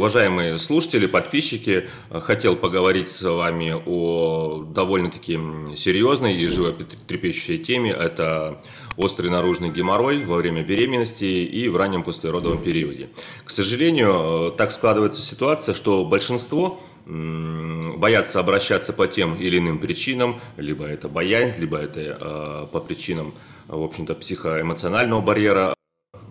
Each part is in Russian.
уважаемые слушатели, подписчики, хотел поговорить с вами о довольно-таки серьезной и животрепещущей теме. Это острый наружный геморрой во время беременности и в раннем послеродовом периоде. К сожалению, так складывается ситуация, что большинство боятся обращаться по тем или иным причинам, либо это боязнь, либо это э, по причинам, в общем-то, психоэмоционального барьера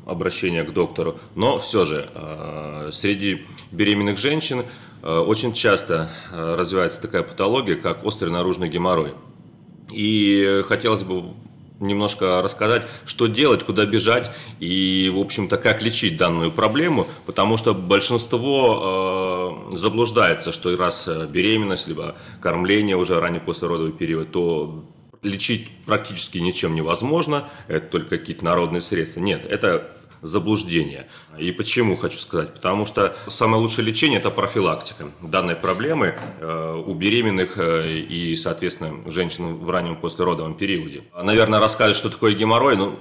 обращения к доктору. Но все же э, среди беременных женщин э, очень часто э, развивается такая патология, как острый наружный геморрой. И хотелось бы немножко рассказать, что делать, куда бежать и, в общем-то, как лечить данную проблему, потому что большинство э, заблуждается, что раз э, беременность, либо кормление уже ранее послеродовый период, то лечить практически ничем невозможно, это только какие-то народные средства. Нет, это заблуждения И почему хочу сказать? Потому что самое лучшее лечение – это профилактика данной проблемы э, у беременных э, и, соответственно, женщин в раннем послеродовом периоде. Наверное, расскажешь, что такое геморрой, ну,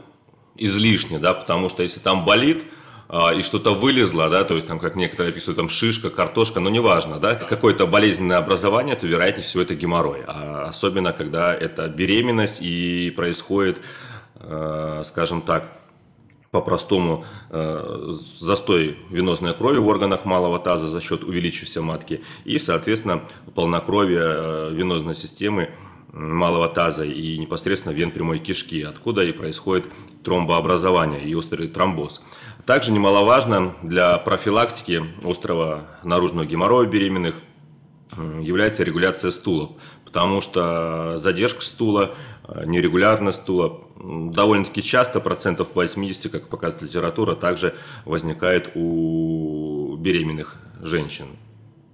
излишне, да, потому что если там болит, э, и что-то вылезло, да, то есть там, как некоторые описывают, там шишка, картошка, но ну, неважно, да, какое-то болезненное образование, то вероятнее всего это геморрой, а особенно когда это беременность и происходит, э, скажем так, по-простому э, застой венозной крови в органах малого таза за счет увеличившейся матки и, соответственно, полнокровие э, венозной системы малого таза и непосредственно вен прямой кишки, откуда и происходит тромбообразование и острый тромбоз. Также немаловажно для профилактики острого наружного геморроя беременных является регуляция стула потому что задержка стула, э, нерегулярность стула довольно-таки часто, процентов 80, как показывает литература, также возникает у беременных женщин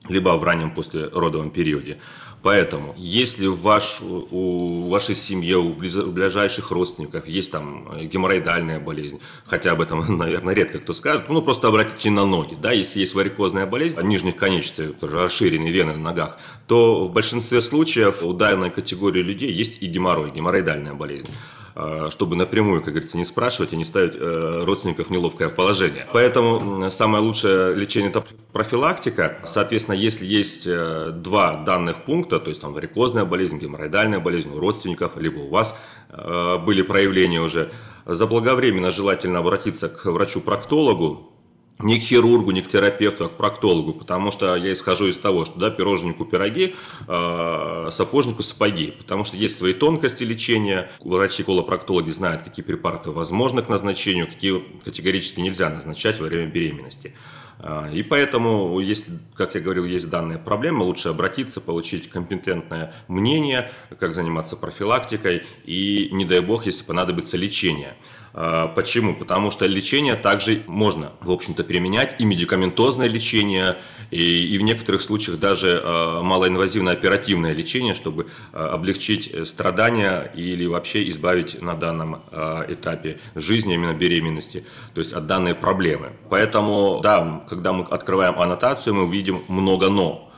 либо в раннем послеродовом периоде. Поэтому, если ваш, у вашей семьи, у ближайших родственников есть там геморроидальная болезнь, хотя об этом, наверное, редко кто скажет, ну, просто обратите на ноги, да, если есть варикозная болезнь, а нижних конечностей, расширенные вены на ногах, то в большинстве случаев у данной категории людей есть и геморрой, геморроидальная болезнь. А, чтобы напрямую, как говорится, не спрашивать и не ставить э, родственников в неловкое положение. Поэтому самое лучшее лечение – это профилактика. Соответственно, если есть э, два данных пункта, то есть там варикозная болезнь, геморроидальная болезнь у родственников, либо у вас э, были проявления уже, заблаговременно желательно обратиться к врачу-проктологу, ни к хирургу, ни к терапевту, а к проктологу, потому что я исхожу из того, что да, пирожнику пироги, а, сапожнику сапоги, потому что есть свои тонкости лечения, врачи-колопроктологи знают, какие препараты возможны к назначению, какие категорически нельзя назначать во время беременности. А, и поэтому, есть, как я говорил, есть данная проблема, лучше обратиться, получить компетентное мнение, как заниматься профилактикой и, не дай бог, если понадобится лечение. А, почему? Потому что лечение также можно, в общем-то, применять и медикаментозное лечение, и, и в некоторых случаях даже а, малоинвазивное оперативное лечение, чтобы а, облегчить э, страдания или вообще избавить на данном этапе жизни, именно беременности, то есть от данной проблемы. Поэтому, да, когда мы открываем аннотацию, мы увидим много «но».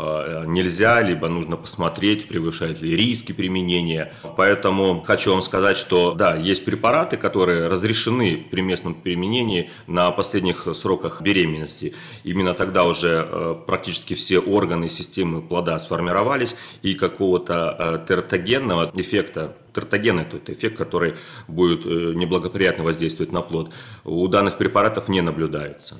Э, нельзя, либо нужно посмотреть, превышает ли риски применения. Поэтому хочу вам сказать, что да, есть препараты, которые разрешены при местном применении на последних сроках беременности. Именно тогда уже э, практически все органы системы плода сформировались и какого-то э, тератогенного эффекта тертоген – это эффект, который будет неблагоприятно воздействовать на плод. У данных препаратов не наблюдается.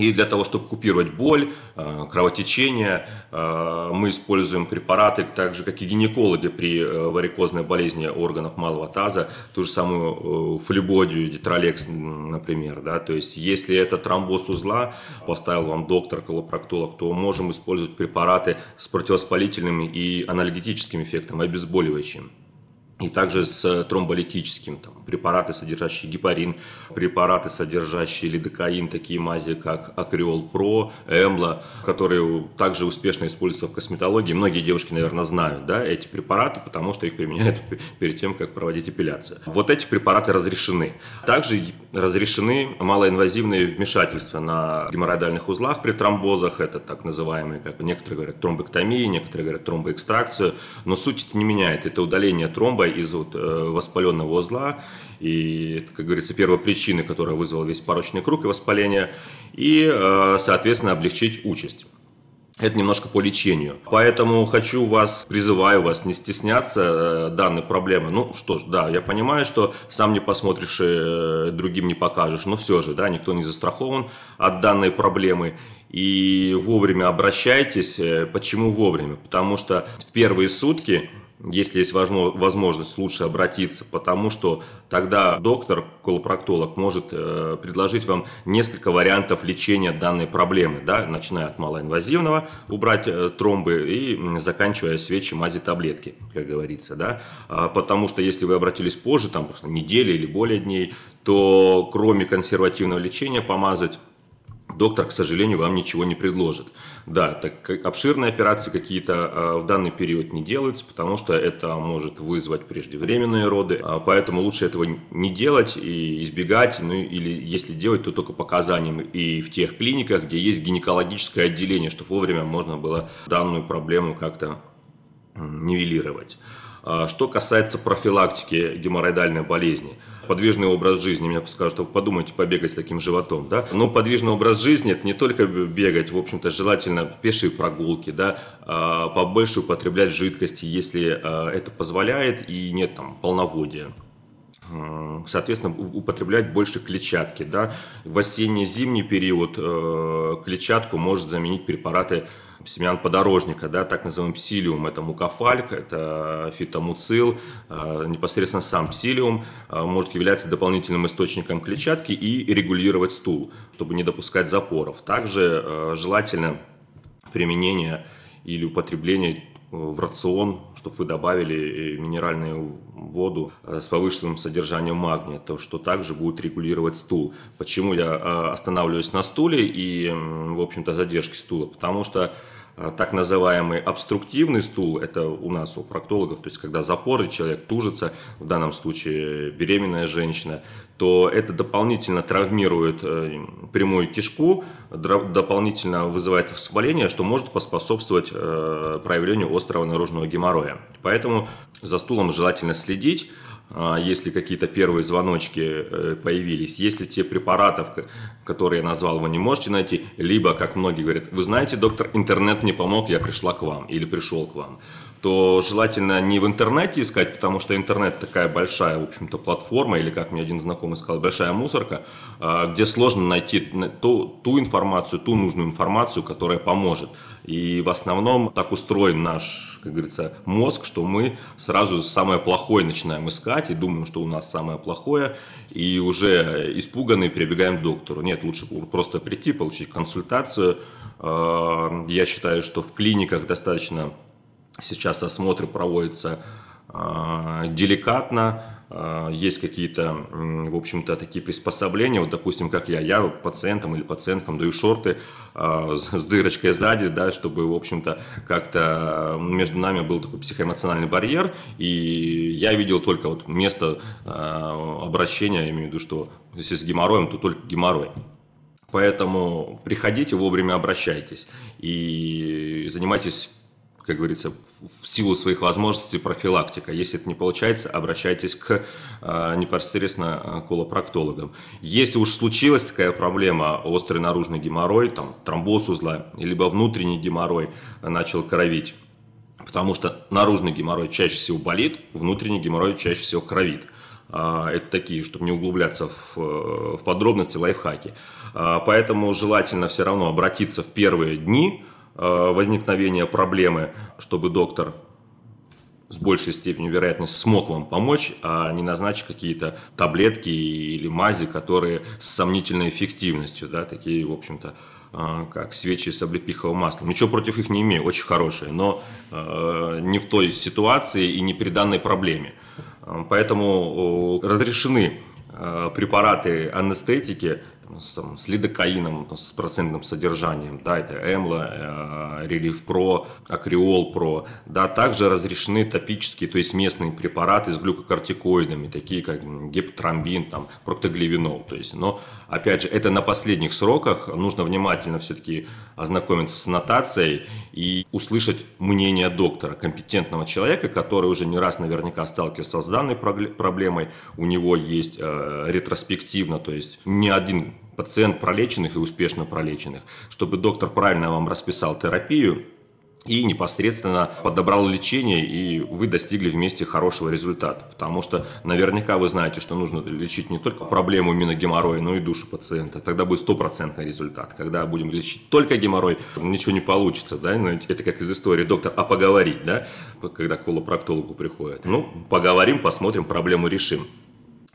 И для того, чтобы купировать боль, э, кровотечение, э, мы используем препараты, так же как и гинекологи при э, варикозной болезни органов малого таза, ту же самую флебодию, дитролекс, например. Да? То есть, если это тромбоз узла, поставил вам доктор, колопроктолог, то можем использовать препараты с противоспалительным и анальгетическим эффектом, обезболивающим и также с э, тромболитическим, там, препараты, содержащие гепарин, препараты, содержащие лидокаин, такие мази, как Акриол Про, Эмла, которые также успешно используются в косметологии. Многие девушки, наверное, знают да, эти препараты, потому что их применяют перед тем, как проводить эпиляцию. Вот эти препараты разрешены. Также разрешены малоинвазивные вмешательства на геморроидальных узлах при тромбозах. Это так называемые, как некоторые говорят, тромбэктомии, некоторые говорят тромбоэкстракцию. Но суть это не меняет. Это удаление тромба первое из вот э, воспаленного узла, и, как говорится, первой причины, которая вызвала весь порочный круг и воспаление, и, э, соответственно, облегчить участь. Это немножко по лечению. Поэтому хочу вас, призываю вас не стесняться э, данной проблемы. Ну что ж, да, я понимаю, что сам не посмотришь и другим не покажешь, но все же, да, никто не застрахован от данной проблемы. И вовремя обращайтесь. Почему вовремя? Потому что в первые сутки если есть возможность, лучше обратиться, потому что тогда доктор, колопроктолог, может э, предложить вам несколько вариантов лечения данной проблемы, да, начиная от малоинвазивного, убрать э, тромбы и заканчивая свечи, мази, таблетки, как говорится, да, а, потому что если вы обратились позже, там, просто недели или более дней, то кроме консервативного лечения помазать доктор, к сожалению, вам ничего не предложит. Да, так обширные операции какие-то а, в данный период не делаются, потому что это может вызвать преждевременные роды, а, поэтому лучше этого не делать и избегать, ну или если делать, то только показаниям и в тех клиниках, где есть гинекологическое отделение, чтобы вовремя можно было данную проблему как-то нивелировать. А, что касается профилактики геморроидальной болезни – подвижный образ жизни. Меня скажут, что подумайте побегать с таким животом, да? Но ну, подвижный образ жизни – это не только бегать, в общем-то, желательно пешие прогулки, да, а побольше употреблять жидкости, если а, это позволяет и нет там полноводия. Э, соответственно, употреблять больше клетчатки. Да? В осенне-зимний период э, клетчатку может заменить препараты семян подорожника, да, так называемый псилиум, это мукофальк, это фитомуцил, э, непосредственно сам псилиум может являться дополнительным источником клетчатки и регулировать стул, чтобы не допускать запоров. Также желательно применение или употребление Э, в рацион, чтобы вы добавили э, минеральную воду э, с повышенным содержанием магния, то что также будет регулировать стул. Почему я останавливаюсь на стуле и, в общем-то, задержки стула? Потому что так называемый обструктивный стул, это у нас у проктологов, то есть когда запоры, человек тужится, в данном случае беременная женщина, то это дополнительно травмирует э, прямую кишку, дополнительно вызывает воспаление, что может поспособствовать э, проявлению острого наружного геморроя. Поэтому за стулом желательно следить, э, если какие-то первые звоночки появились, если те препаратов, которые я назвал, вы не можете найти, либо, как многие говорят, вы знаете, доктор, интернет мне помог, я пришла к вам или пришел к вам то желательно не в интернете искать, потому что интернет такая большая, в общем-то, платформа, или, как мне один знакомый сказал, большая мусорка, а, где сложно найти ту, ту информацию, ту нужную информацию, которая поможет. И в основном так устроен наш, как говорится, мозг, что мы сразу самое плохое начинаем искать и думаем, что у нас самое плохое, и уже испуганные прибегаем к доктору. Нет, лучше просто прийти, получить консультацию. А, я считаю, что в клиниках достаточно Сейчас осмотры проводятся а, деликатно, а, есть какие-то, в общем-то, такие приспособления, вот, допустим, как я, я пациентам или пациенткам даю шорты а, с дырочкой сзади, да, чтобы, в общем-то, как-то между нами был такой психоэмоциональный барьер, и я видел только вот место обращения, я имею в виду, что если с геморроем, то только геморрой. Поэтому приходите, вовремя обращайтесь и занимайтесь как говорится, в силу своих возможностей профилактика. Если это не получается, обращайтесь к а, непосредственно а, колопроктологам. Если уж случилась такая проблема, острый наружный геморрой, там, тромбоз узла, либо внутренний геморрой а, начал кровить, потому что наружный геморрой чаще всего болит, внутренний геморрой чаще всего кровит. Это такие, чтобы не углубляться в, э, в подробности, лайфхаки. Поэтому желательно все равно обратиться в первые дни – Э, возникновения проблемы, чтобы доктор с большей степенью вероятности смог вам помочь, а не назначить какие-то таблетки или мази, которые с сомнительной эффективностью, да, такие, в общем-то, э, как свечи с облепиховым маслом. Ничего против их не имею, очень хорошие, но э, не в той ситуации и не при данной проблеме. Поэтому разрешены препараты анестетики там, с лидокаином, ну, с процентным содержанием, да, это Эмла, э, Релиф Про, Акриол Про, да, также разрешены топические, то есть местные препараты с глюкокортикоидами, такие как гептромбин, там, проктоглевинол, то есть, но, опять же, это на последних сроках, нужно внимательно все-таки ознакомиться с нотацией и услышать мнение доктора, компетентного человека, который уже не раз наверняка сталкивался с данной проблемой, у него есть э, ретроспективно, то есть не один пациент пролеченных и успешно пролеченных, чтобы доктор правильно вам расписал терапию и непосредственно подобрал лечение, и вы достигли вместе хорошего результата. Потому что наверняка вы знаете, что нужно лечить не только проблему именно геморроя, но и душу пациента. Тогда будет стопроцентный результат. Когда будем лечить только геморрой, ничего не получится. Да? Ну, это как из истории доктор, а поговорить, да? когда к колопроктологу приходит. Ну, поговорим, посмотрим, проблему решим.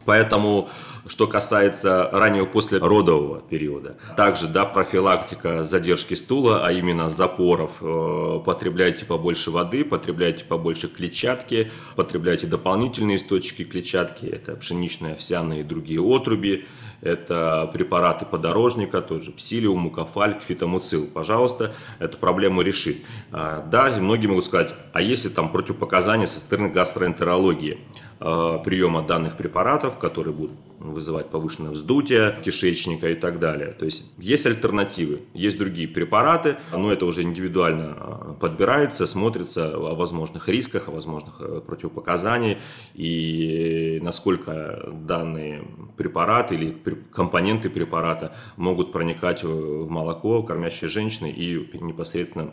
Поэтому, что касается раннего послеродового периода, также да, профилактика задержки стула, а именно запоров. Э, потребляйте побольше воды, потребляйте побольше клетчатки, потребляйте дополнительные источники клетчатки, это пшеничные, овсяные и другие отруби, это препараты подорожника, тот же псилиум, мукофальк, фитомуцил. Пожалуйста, эту проблему решит. А, да, многие могут сказать, а если там противопоказания со стороны гастроэнтерологии? Э, приема данных препаратов, которые будут вызывать повышенное вздутие кишечника и так далее. То есть есть альтернативы, есть другие препараты, но это уже индивидуально э, подбирается, смотрится о возможных рисках, о возможных э, противопоказаниях и насколько данные препараты или компоненты препарата могут проникать в молоко кормящей женщины и непосредственно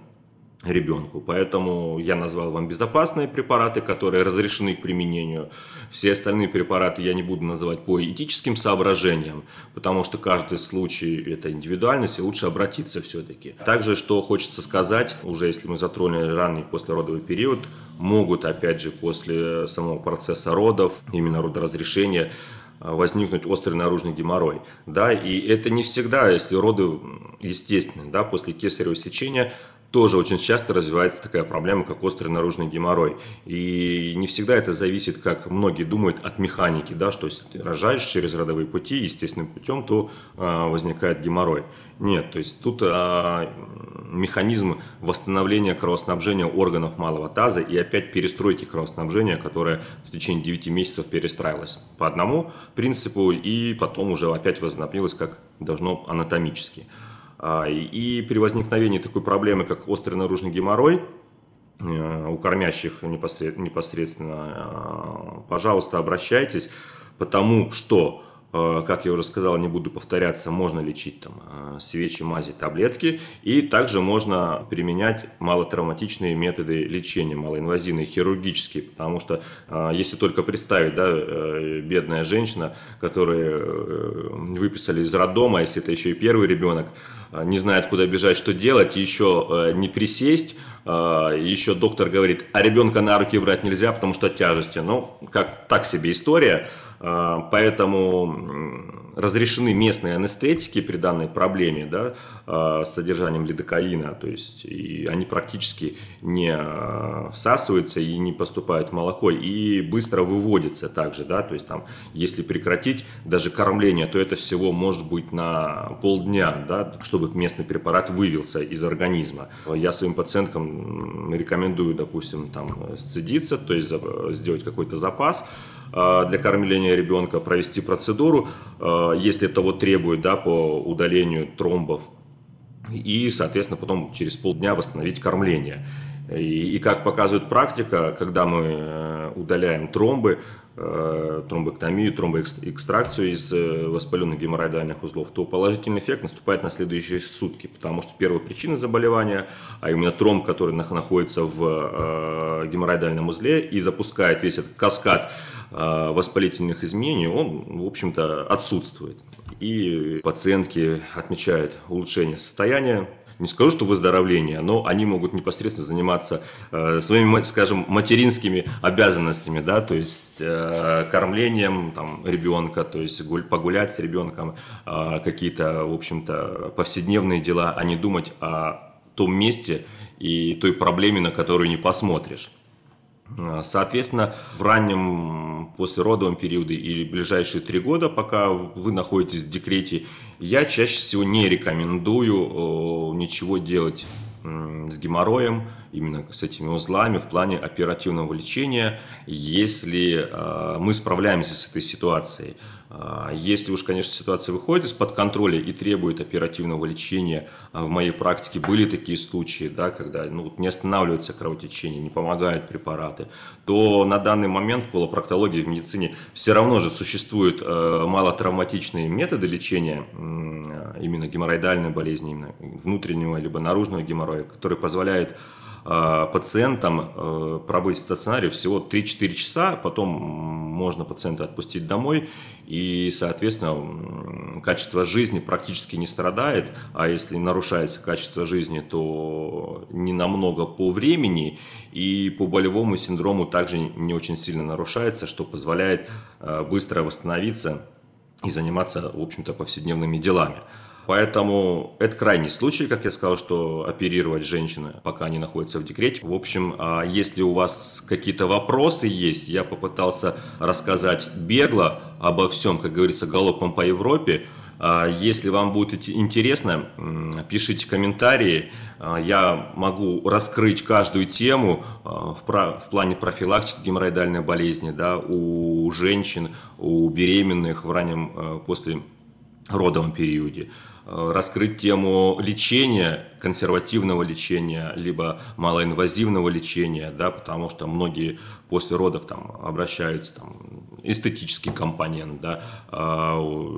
ребенку. Поэтому я назвал вам безопасные препараты, которые разрешены к применению. Все остальные препараты я не буду называть по этическим соображениям, потому что каждый случай – это индивидуальность, и лучше обратиться все-таки. Также, что хочется сказать, уже если мы затронули ранний послеродовый период, могут, опять же, после самого процесса родов, именно родоразрешения, возникнуть острый наружный геморрой. Да, и это не всегда, если роды естественные, да, после кесарево сечения тоже очень часто развивается такая проблема, как острый наружный геморрой. И не всегда это зависит, как многие думают, от механики, да, что если ты рожаешь через родовые пути естественным путем, то а, возникает геморрой. Нет, то есть тут а, механизм восстановления кровоснабжения органов малого таза и опять перестройки кровоснабжения, которое в течение 9 месяцев перестраивалось по одному принципу и потом уже опять возобновилось как должно анатомически. А, и при возникновении такой проблемы, как острый наружный геморрой, э, у кормящих непосредственно, а, пожалуйста, обращайтесь, потому что Э, как я уже сказал, не буду повторяться, можно лечить там э, свечи, мази, таблетки. И также можно применять малотравматичные методы лечения, малоинвазивные, хирургические. Потому что э, если только представить, да, бедная женщина, которую выписали из роддома, если это еще и первый ребенок, не знает, куда бежать, что делать, еще не присесть, еще доктор говорит, а ребенка на руки брать нельзя, потому что от тяжести. Ну, как так себе история. А, поэтому разрешены местные анестетики при данной проблеме да, а, с содержанием лидокаина. То есть и они практически не а, всасываются и не поступают в молоко. И быстро выводятся также. Да, то есть там, если прекратить даже кормление, то это всего может быть на полдня, да, чтобы местный препарат вывелся из организма. Я своим пациенткам рекомендую, допустим, там, сцедиться, то есть сделать какой-то запас, Э, для кормления ребенка, провести процедуру, э, если того требует, да, по удалению тромбов, и, соответственно, потом через полдня восстановить кормление. И, и как показывает практика, когда мы э, удаляем тромбы, э, тромбэктомию, тромбоэкстракцию из э, воспаленных геморроидальных узлов, то положительный эффект наступает на следующие сутки, потому что первая причина заболевания, а именно тромб, который находится в геморроидальном узле и запускает весь этот каскад воспалительных изменений, он, в общем-то, отсутствует. И пациентки отмечают улучшение состояния, не скажу, что выздоровление, но они могут непосредственно заниматься э, своими, скажем, материнскими обязанностями, да, то есть э, кормлением там, ребенка, то есть гуль, погулять с ребенком, э, какие-то, в общем-то, повседневные дела, а не думать о том месте и той проблеме, на которую не посмотришь. Э, соответственно, в раннем послеродовом периоде или ближайшие три года, пока вы находитесь в декрете, я чаще всего не рекомендую э, ничего делать с геморроем, именно с этими узлами в плане оперативного лечения, если э, мы справляемся с этой ситуацией. Э, если уж, конечно, ситуация выходит из-под контроля и требует оперативного лечения, а в моей практике были такие случаи, да, когда ну, не останавливается кровотечение, не помогают препараты, то на данный момент в колопроктологии, в медицине все равно же существуют э, малотравматичные методы лечения именно геморроидальной болезни, именно внутреннего либо наружного геморроя, которые позволяют Э, пациентам пробыть в стационаре всего 3-4 часа, потом можно пациента отпустить домой, и, соответственно, качество жизни практически не страдает, а если нарушается качество жизни, то не намного по времени, и по болевому синдрому также не очень сильно нарушается, что позволяет э, быстро восстановиться и заниматься, в общем-то, повседневными делами. Поэтому это крайний случай, как я сказал, что оперировать женщины, пока они находятся в декрете. В общем, а если у вас какие-то вопросы есть, я попытался рассказать бегло обо всем, как говорится, галопом по Европе. А если вам будет интересно, пишите комментарии. А я могу раскрыть каждую тему в плане профилактики геморроидальной болезни да, у женщин, у беременных в раннем после родовом периоде, э, раскрыть тему лечения, консервативного лечения, либо малоинвазивного лечения, да, потому что многие после родов там обращаются, там, эстетический компонент, да, э,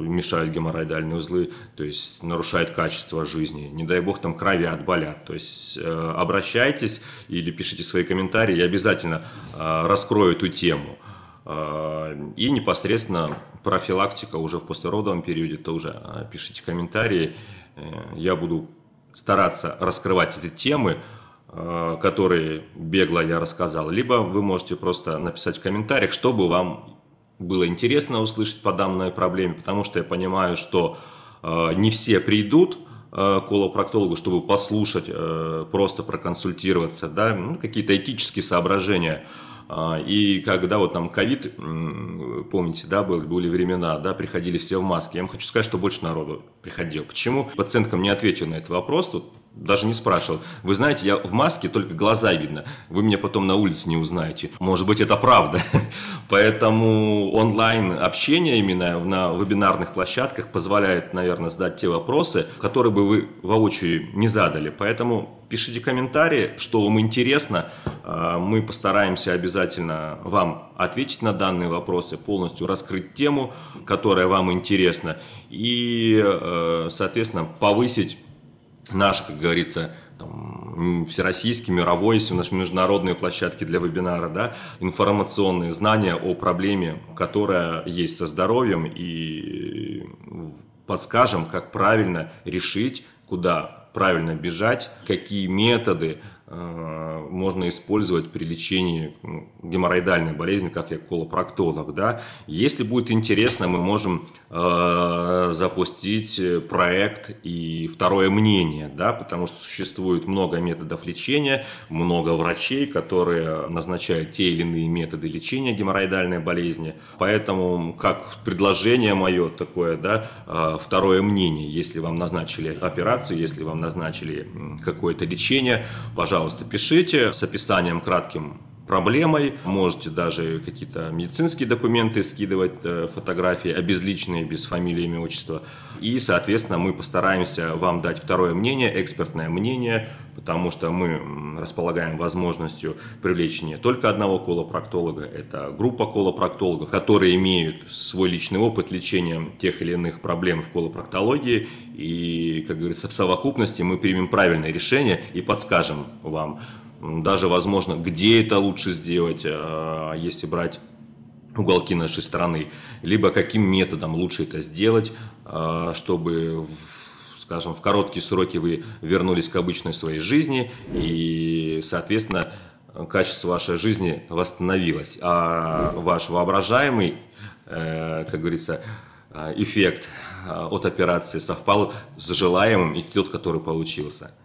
мешают геморроидальные узлы, то есть нарушает качество жизни, не дай бог там крови отболят, то есть э, обращайтесь или пишите свои комментарии, я обязательно раскрою эту тему – а, и непосредственно профилактика уже в послеродовом периоде тоже. А, пишите комментарии, э, я буду стараться раскрывать эти темы, э, которые бегло я рассказал. Либо вы можете просто написать в комментариях, чтобы вам было интересно услышать по данной проблеме, потому что я понимаю, что э, не все придут, к колопроктологу, чтобы послушать, просто проконсультироваться, да, ну, какие-то этические соображения – а, и когда вот там ковид, помните, да, были времена, да, приходили все в маске. Я вам хочу сказать, что больше народу приходил. Почему пациенткам не ответил на этот вопрос? Тут даже не спрашивал. Вы знаете, я в маске, только глаза видно. Вы меня потом на улице не узнаете. Может быть, это правда. Поэтому онлайн общение именно на вебинарных площадках позволяет, наверное, задать те вопросы, которые бы вы воочию не задали. Поэтому пишите комментарии, что вам интересно. А, мы постараемся обязательно вам ответить на данные вопросы, полностью раскрыть тему, которая вам интересна, и, э, соответственно, повысить наш, как говорится, там, всероссийский, мировой, если у нас международные площадки для вебинара, да, информационные знания о проблеме, которая есть со здоровьем, и подскажем, как правильно решить, куда правильно бежать, какие методы, Э, можно использовать при лечении ну, геморроидальной болезни, как я колопроктолог. Да? Если будет интересно, мы можем э, запустить проект и второе мнение, да? потому что существует много методов лечения, много врачей, которые назначают те или иные методы лечения геморроидальной болезни. Поэтому, как предложение мое такое, да, э, второе мнение, если вам назначили операцию, если вам назначили какое-то лечение, пожалуйста, пожалуйста, пишите с описанием кратким проблемой. Можете даже какие-то медицинские документы скидывать, э, фотографии обезличенные, без фамилии, имя, отчества. И, соответственно, мы постараемся вам дать второе мнение, экспертное мнение, потому что мы располагаем возможностью привлечь не только одного колопроктолога, это группа колопроктологов, которые имеют свой личный опыт лечения тех или иных проблем в колопроктологии, и, как говорится, в совокупности мы примем правильное решение и подскажем вам, даже, возможно, где это лучше сделать, а, если брать уголки нашей страны, либо каким методом лучше это сделать, а, чтобы, скажем, в короткие сроки вы вернулись к обычной своей жизни и, соответственно, качество вашей жизни восстановилось, а ваш воображаемый, э, как говорится, э, эффект э, от операции совпал с желаемым и тот, который получился.